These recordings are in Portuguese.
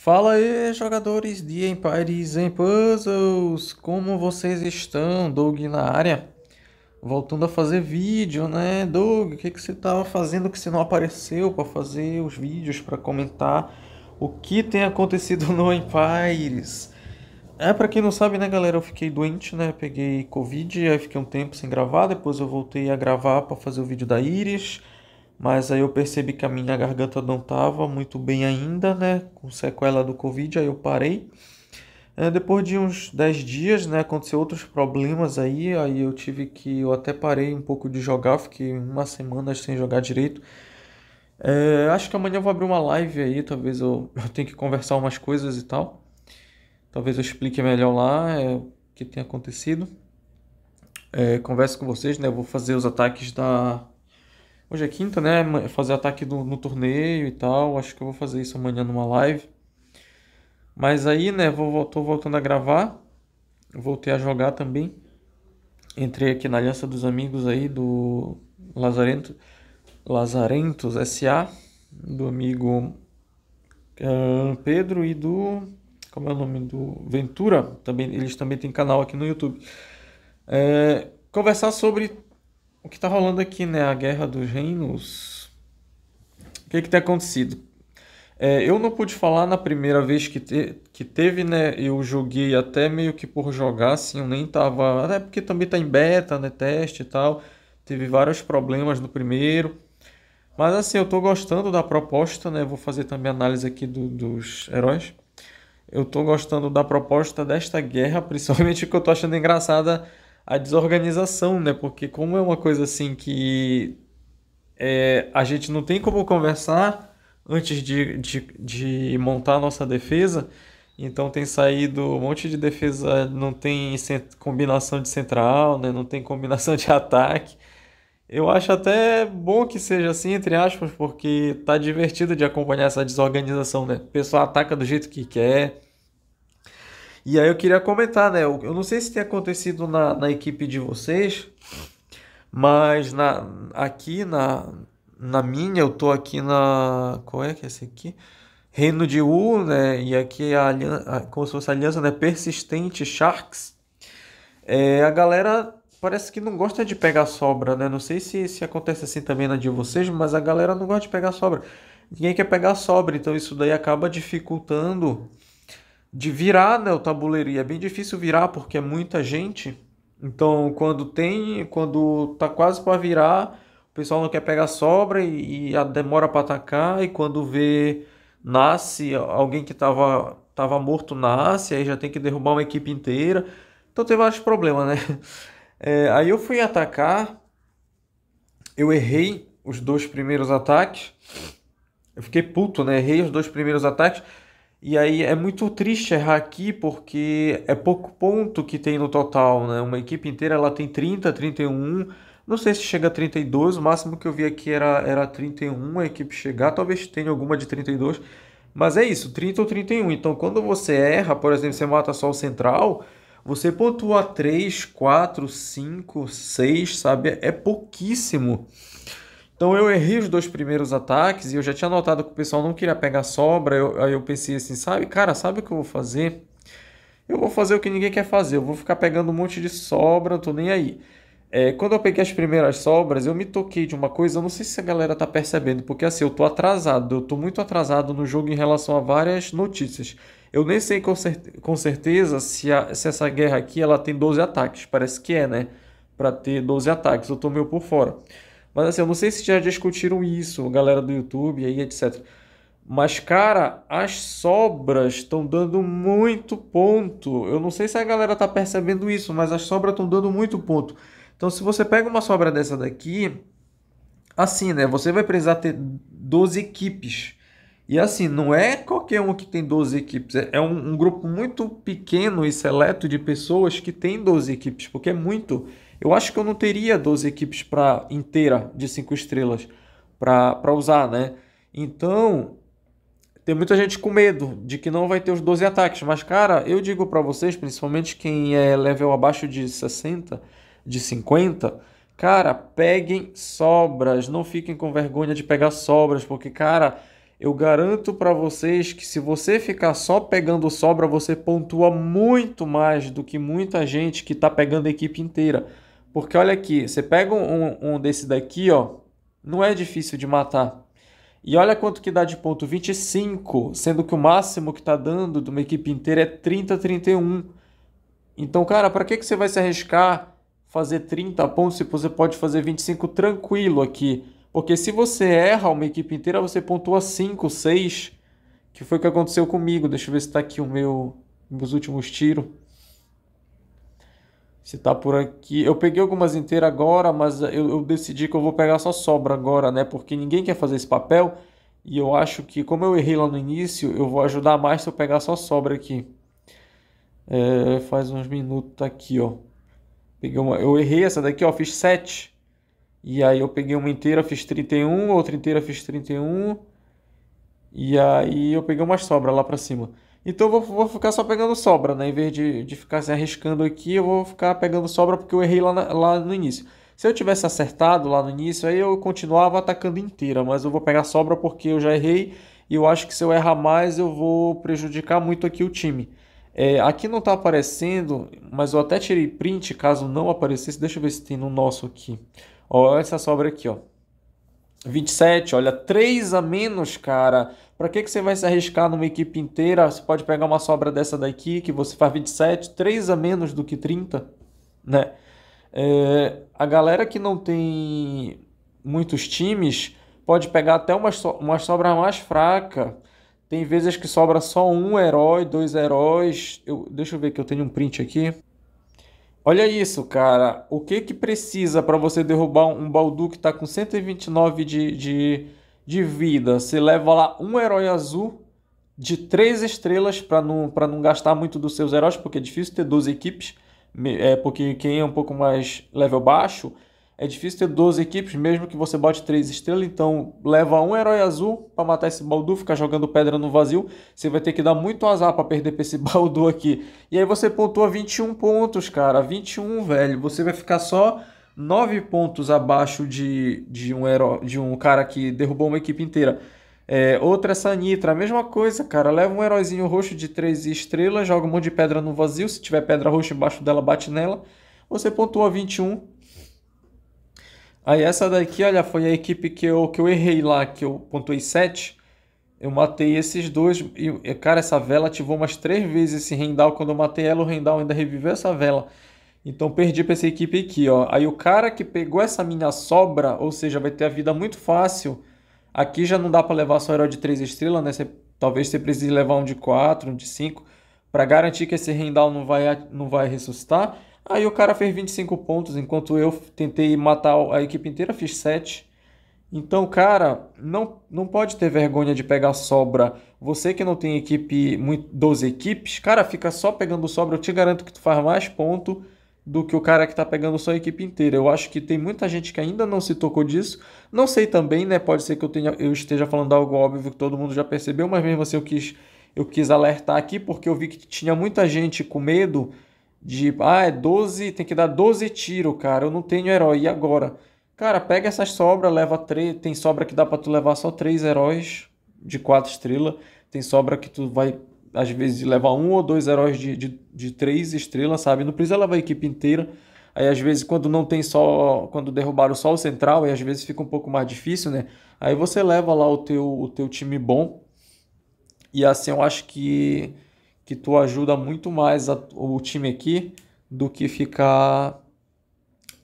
Fala aí, jogadores de Empires em Puzzles! Como vocês estão? Doug na área. Voltando a fazer vídeo, né? Doug, o que, que você estava fazendo que você não apareceu para fazer os vídeos, para comentar o que tem acontecido no Empires? É, para quem não sabe, né, galera, eu fiquei doente, né? Peguei Covid, aí fiquei um tempo sem gravar, depois eu voltei a gravar para fazer o vídeo da Iris. Mas aí eu percebi que a minha garganta não estava muito bem ainda, né? Com sequela do Covid, aí eu parei. É, depois de uns 10 dias, né? Aconteceu outros problemas aí, aí eu tive que. Eu até parei um pouco de jogar, fiquei uma semana sem jogar direito. É, acho que amanhã eu vou abrir uma live aí, talvez eu, eu tenha que conversar umas coisas e tal. Talvez eu explique melhor lá é, o que tem acontecido. É, converso com vocês, né? Eu vou fazer os ataques da Hoje é quinta, né? Fazer ataque no torneio e tal. Acho que eu vou fazer isso amanhã numa live. Mas aí, né? Vou, tô voltando a gravar. Voltei a jogar também. Entrei aqui na Aliança dos Amigos aí do Lazarento, Lazarentos SA. Do amigo uh, Pedro e do. Como é o nome? Do Ventura. Também, eles também têm canal aqui no YouTube. É, conversar sobre o que está rolando aqui, né? A guerra dos reinos. O que, que tem acontecido? É, eu não pude falar na primeira vez que, te, que teve, né? Eu joguei até meio que por jogar, assim, eu nem tava. Até porque também tá em beta, né? Teste e tal. Teve vários problemas no primeiro. Mas assim, eu tô gostando da proposta, né? Vou fazer também análise aqui do, dos heróis. Eu tô gostando da proposta desta guerra, principalmente que eu tô achando engraçada a desorganização, né? Porque como é uma coisa assim que é, a gente não tem como conversar antes de, de, de montar a nossa defesa, então tem saído um monte de defesa, não tem combinação de central, né? não tem combinação de ataque. Eu acho até bom que seja assim, entre aspas, porque tá divertido de acompanhar essa desorganização, né? O pessoal ataca do jeito que quer, e aí eu queria comentar, né? Eu não sei se tem acontecido na, na equipe de vocês, mas na, aqui na, na minha, eu tô aqui na. Qual é que é esse aqui? Reino de U, né? E aqui é a aliança, como se fosse a aliança, né? Persistente Sharks. É, a galera parece que não gosta de pegar sobra, né? Não sei se, se acontece assim também na de vocês, mas a galera não gosta de pegar sobra. Ninguém quer pegar sobra, então isso daí acaba dificultando de virar né, o tabuleiro. E é bem difícil virar porque é muita gente. Então, quando tem, quando tá quase para virar, o pessoal não quer pegar sobra e, e demora para atacar. E quando vê nasce alguém que tava, tava morto nasce, aí já tem que derrubar uma equipe inteira. Então tem vários problemas, né? É, aí eu fui atacar, eu errei os dois primeiros ataques. Eu fiquei puto, né? Errei os dois primeiros ataques. E aí é muito triste errar aqui porque é pouco ponto que tem no total, né? Uma equipe inteira ela tem 30, 31, não sei se chega a 32, o máximo que eu vi aqui era, era 31 a equipe chegar, talvez tenha alguma de 32, mas é isso, 30 ou 31. Então quando você erra, por exemplo, você mata só o central, você pontua 3, 4, 5, 6, sabe? É pouquíssimo. Então eu errei os dois primeiros ataques e eu já tinha notado que o pessoal não queria pegar sobra. Eu, aí eu pensei assim, sabe, cara, sabe o que eu vou fazer? Eu vou fazer o que ninguém quer fazer, eu vou ficar pegando um monte de sobra, não tô nem aí. É, quando eu peguei as primeiras sobras, eu me toquei de uma coisa, eu não sei se a galera tá percebendo, porque assim, eu tô atrasado, eu tô muito atrasado no jogo em relação a várias notícias. Eu nem sei com, cer com certeza se, a, se essa guerra aqui ela tem 12 ataques, parece que é, né? Para ter 12 ataques, eu tô meio por fora. Mas assim, eu não sei se já discutiram isso, galera do YouTube aí, etc. Mas, cara, as sobras estão dando muito ponto. Eu não sei se a galera tá percebendo isso, mas as sobras estão dando muito ponto. Então, se você pega uma sobra dessa daqui, assim, né? Você vai precisar ter 12 equipes. E assim, não é qualquer um que tem 12 equipes. É, é um, um grupo muito pequeno e seleto de pessoas que tem 12 equipes, porque é muito. Eu acho que eu não teria 12 equipes para inteira de 5 estrelas para usar, né? Então, tem muita gente com medo de que não vai ter os 12 ataques, mas cara, eu digo para vocês, principalmente quem é level abaixo de 60, de 50, cara, peguem sobras, não fiquem com vergonha de pegar sobras, porque cara, eu garanto para vocês que se você ficar só pegando sobra, você pontua muito mais do que muita gente que tá pegando a equipe inteira. Porque olha aqui, você pega um, um desse daqui, ó, não é difícil de matar. E olha quanto que dá de ponto, 25, sendo que o máximo que tá dando de uma equipe inteira é 30, 31. Então, cara, para que, que você vai se arriscar fazer 30 pontos se você pode fazer 25 tranquilo aqui? Porque se você erra uma equipe inteira, você pontua 5, 6, que foi o que aconteceu comigo. Deixa eu ver se está aqui o meu, meus últimos tiros se tá por aqui. Eu peguei algumas inteiras agora, mas eu, eu, decidi que eu vou pegar só sobra agora, né? Porque ninguém quer fazer esse papel. E eu acho que, como eu errei lá no início, eu vou ajudar mais se eu pegar só sobra aqui. É, faz uns minutos aqui, ó. Peguei uma, eu errei essa daqui, ó. Fiz 7. E aí eu peguei uma inteira, fiz 31. Outra inteira, fiz 31. E aí eu peguei uma sobra lá pra cima. Então eu vou, vou ficar só pegando sobra, né? Em vez de, de ficar se arriscando aqui, eu vou ficar pegando sobra porque eu errei lá, na, lá no início. Se eu tivesse acertado lá no início, aí eu continuava atacando inteira, mas eu vou pegar sobra porque eu já errei e eu acho que se eu errar mais eu vou prejudicar muito aqui o time. É, aqui não está aparecendo, mas eu até tirei print caso não aparecesse. Deixa eu ver se tem no nosso aqui. Ó, essa sobra aqui, ó. 27, olha, 3 a menos, cara. Para que, que você vai se arriscar numa equipe inteira? Você pode pegar uma sobra dessa daqui, que você faz 27, 3 a menos do que 30, né? É, a galera que não tem muitos times pode pegar até uma, so uma sobra mais fraca. Tem vezes que sobra só um herói, dois heróis. Eu, deixa eu ver que eu tenho um print aqui. Olha isso, cara. O que que precisa para você derrubar um Baldu que tá com 129 de, de, de vida? Você leva lá um herói azul de três estrelas para não, não gastar muito dos seus heróis, porque é difícil ter 12 equipes, é, porque quem é um pouco mais level baixo é difícil ter 12 equipes, mesmo que você bote 3 estrelas, então leva um herói azul para matar esse Baldu, ficar jogando pedra no vazio. Você vai ter que dar muito azar para perder para esse Baldu aqui. E aí você pontua 21 pontos, cara. 21, velho. Você vai ficar só 9 pontos abaixo de, de um herói, de um cara que derrubou uma equipe inteira. É, outra é essa Nitra, a mesma coisa, cara. Leva um heróizinho roxo de 3 estrelas, joga um monte de pedra no vazio. Se tiver pedra roxa embaixo dela, bate nela. Você pontua 21 Aí essa daqui, olha, foi a equipe que eu, que eu errei lá, que eu pontuei 7. Eu matei esses dois. E, cara, essa vela ativou umas três vezes esse rendal. Quando eu matei ela, o rendal ainda reviveu essa vela. Então perdi para essa equipe aqui, ó. Aí o cara que pegou essa minha sobra, ou seja, vai ter a vida muito fácil. Aqui já não dá para levar só herói de 3 estrelas, né? talvez você precise levar um de 4, um de 5, para garantir que esse rendal não vai, não vai ressuscitar. Aí o cara fez 25 pontos, enquanto eu tentei matar a equipe inteira, fiz 7. Então, cara, não, não pode ter vergonha de pegar sobra. Você que não tem equipe, 12 equipes, cara, fica só pegando sobra. Eu te garanto que tu faz mais ponto do que o cara que tá pegando só a equipe inteira. Eu acho que tem muita gente que ainda não se tocou disso. Não sei também, né? Pode ser que eu, tenha, eu esteja falando algo óbvio que todo mundo já percebeu, mas mesmo assim eu quis, eu quis alertar aqui porque eu vi que tinha muita gente com medo de ah, é 12, tem que dar 12 tiros, cara. Eu não tenho herói, e agora? Cara, pega essas sobras, leva três. Tem sobra que dá para tu levar só três heróis de quatro estrelas. Tem sobra que tu vai, às vezes, levar um ou dois heróis de, de, de três estrelas, sabe? Não precisa levar a equipe inteira. Aí às vezes quando não tem só, quando derrubaram só o central, aí às vezes fica um pouco mais difícil, né? Aí você leva lá o teu, o teu time bom. E assim eu acho que que tu ajuda muito mais a, o time aqui do que ficar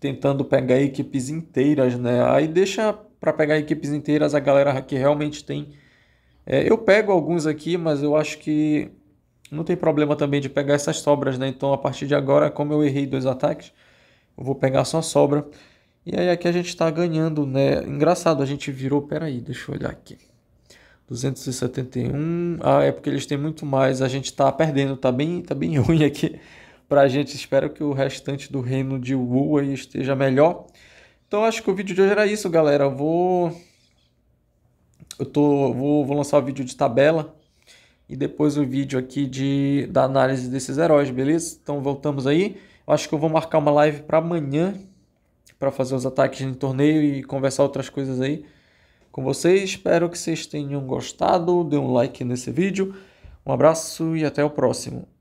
tentando pegar equipes inteiras, né? Aí deixa para pegar equipes inteiras a galera que realmente tem. É, eu pego alguns aqui, mas eu acho que não tem problema também de pegar essas sobras, né? Então a partir de agora, como eu errei dois ataques, eu vou pegar só sobra. E aí aqui é a gente está ganhando, né? Engraçado, a gente virou. Peraí, deixa eu olhar aqui. 271. Ah, é porque eles têm muito mais. A gente está perdendo, tá bem, tá bem ruim aqui para a gente. Espero que o restante do reino de Wu esteja melhor. Então acho que o vídeo de hoje era isso, galera. Eu vou eu tô vou, vou lançar o vídeo de tabela e depois o vídeo aqui de da análise desses heróis, beleza? Então voltamos aí. Eu acho que eu vou marcar uma live para amanhã para fazer os ataques no torneio e conversar outras coisas aí com vocês. Espero que vocês tenham gostado. Dê um like nesse vídeo. Um abraço e até o próximo.